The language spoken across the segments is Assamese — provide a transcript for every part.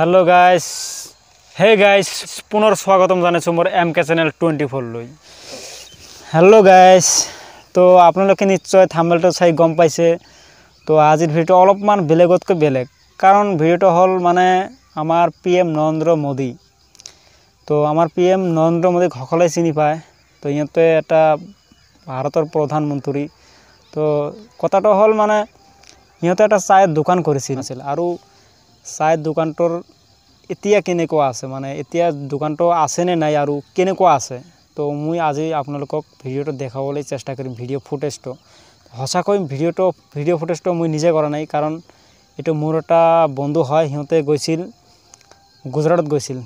হেল্ল' গাইজ হে গাইজ পুনৰ স্বাগতম জনাইছোঁ মোৰ এম কে চেনেল টুৱেণ্টি ফ'ৰলৈ হেল্ল' গাইজ তো আপোনালোকে নিশ্চয় থাম্বেলটো চাই গম পাইছে তো আজিৰ ভিডিঅ'টো অলপমান বেলেগতকৈ বেলেগ কাৰণ ভিডিঅ'টো হ'ল মানে আমাৰ পি এম নৰেন্দ্ৰ মোদী তো আমাৰ পি এম নৰেন্দ্ৰ মোদীক সকলোৱে চিনি পায় তো ইহঁতে এটা ভাৰতৰ প্ৰধানমন্ত্ৰী তো কথাটো হ'ল মানে সিহঁতে এটা চাহ দোকান কৰিছিল আছিল আৰু চাই দোকানটোৰ এতিয়া কেনেকুৱা আছে মানে এতিয়া দোকানটো আছেনে নাই আৰু কেনেকুৱা আছে তো মই আজি আপোনালোকক ভিডিঅ'টো দেখাবলৈ চেষ্টা কৰিম ভিডিঅ' ফুটেজটো সঁচাকৈ ভিডিঅ'টো ভিডিঅ' ফুটেজটো মই নিজে কৰা নাই কাৰণ এইটো মোৰ এটা বন্ধু হয় সিহঁতে গৈছিল গুজৰাটত গৈছিল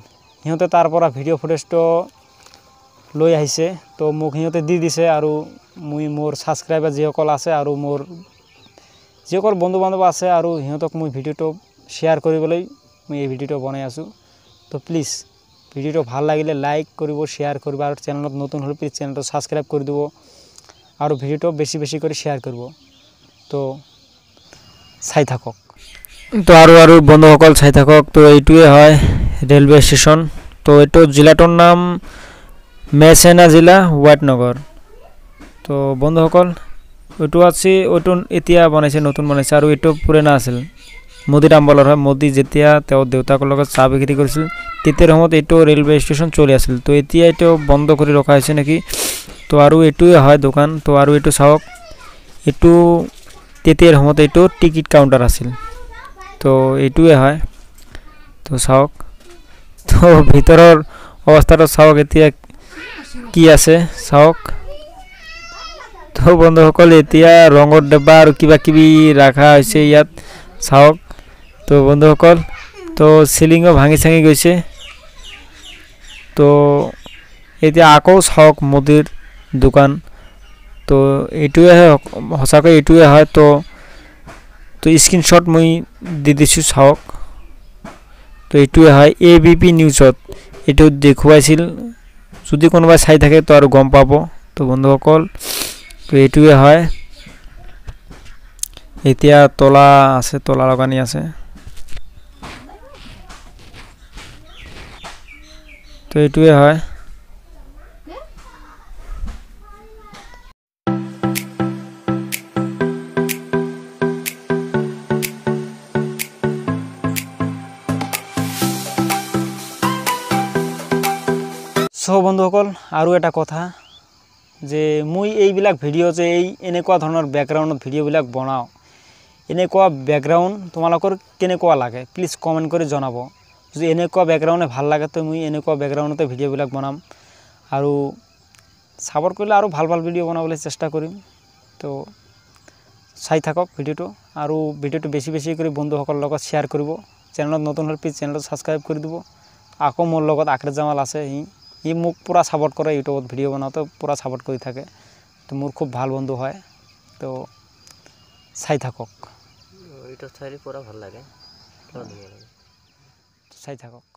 সিহঁতে তাৰ পৰা ভিডিঅ' ফুটেজটো লৈ আহিছে তো মোক সিহঁতে দি দিছে আৰু মই মোৰ ছাবস্ক্ৰাইবাৰ যিসকল আছে আৰু মোৰ যিসকল বন্ধু বান্ধৱ আছে আৰু সিহঁতক মই ভিডিঅ'টো শ্বেয়াৰ কৰিবলৈ মই এই ভিডিঅ'টো বনাই আছোঁ তো প্লিজ ভিডিঅ'টো ভাল লাগিলে লাইক কৰিব শ্বেয়াৰ কৰিব আৰু চেনেলত নতুন হ'লে প্লিজ চেনেলটো ছাবস্ক্ৰাইব কৰি দিব আৰু ভিডিঅ'টো বেছি বেছি কৰি শ্বেয়াৰ কৰিব তো চাই থাকক তো আৰু আৰু বন্ধুসকল চাই থাকক তো এইটোৱে হয় ৰেলৱে ষ্টেচন তো এইটো জিলাটোৰ নাম মেচেনা জিলা ৱাটনগৰ তো বন্ধুসকল এইটো আছে এইটো এতিয়া বনাইছে নতুন বনাইছে আৰু এইটো পুৰণা আছিল মোদী ৰাম বলাৰ হয় মোদী যেতিয়া তেও দেউতাকৰ লগত চাহ বিক্ৰী কৰিছিল তেতিয়াৰ সময়ত এইটো ৰেলৱে ষ্টেচন চলি আছিল তো এতিয়া এইটো বন্ধ কৰি ৰখা হৈছে নেকি তো আৰু এইটোৱে হয় দোকান তো আৰু এইটো চাওক এইটো তেতিয়াৰ সময়ত এইটো টিকিট কাউণ্টাৰ আছিল তো এইটোৱে হয় তো চাওক তো ভিতৰৰ অৱস্থাটো চাওক এতিয়া কি আছে চাওক তো বন্ধুসকল এতিয়া ৰঙৰ ডবা আৰু কিবা কিবি ৰখা হৈছে ইয়াত চাওক তো বন্ধুসকল তো চিলিঙো ভাঙি চাঙি গৈছে তো এতিয়া আকৌ চাওক মুদিৰ দোকান তো এইটোৱে সঁচাকৈ এইটোৱে হয় তো তো স্ক্ৰীণশ্বট মই দি দিছোঁ চাওক তো এইটোৱে হয় এ বি পি নিউজত এইটো দেখুৱাইছিল যদি কোনোবাই চাই থাকে তো আৰু গম পাব তো বন্ধুসকল তো এইটোৱে হয় এতিয়া তলা আছে তলা লগানি আছে তো এইটোৱে হয় চ' বন্ধুসকল আৰু এটা কথা যে মই এইবিলাক ভিডিঅ' যে এই এনেকুৱা ধৰণৰ বেকগ্ৰাউণ্ডত ভিডিঅ'বিলাক বনাওঁ এনেকুৱা বেকগ্ৰাউণ্ড তোমালোকৰ কেনেকুৱা লাগে প্লিজ কমেণ্ট কৰি জনাব যে এনেকুৱা বেকগ্ৰাউণ্ডে ভাল লাগে তো মই এনেকুৱা বেকগ্ৰাউণ্ডতে ভিডিঅ'বিলাক বনাম আৰু চাবৰ কৰিলে আৰু ভাল ভাল ভিডিঅ' বনাবলৈ চেষ্টা কৰিম তো চাই থাকক ভিডিঅ'টো আৰু ভিডিঅ'টো বেছি বেছি কৰি বন্ধুসকলৰ লগত শ্বেয়াৰ কৰিব চেনেলত নতুন হ'লে প্লিজ চেনেলটো ছাবস্ক্ৰাইব কৰি দিব আকৌ মোৰ লগত আকৃত জামাল আছে সি সি মোক পূৰা ছাপৰ্ট কৰে ইউটিউবত ভিডিঅ' বনাওঁতে পূৰা ছাপৰ্ট কৰি থাকে তো মোৰ খুব ভাল বন্ধু হয় তো চাই থাকক ইউটিউব চাই পূৰা ভাল লাগে ধন্যবাদ সাই থাকুক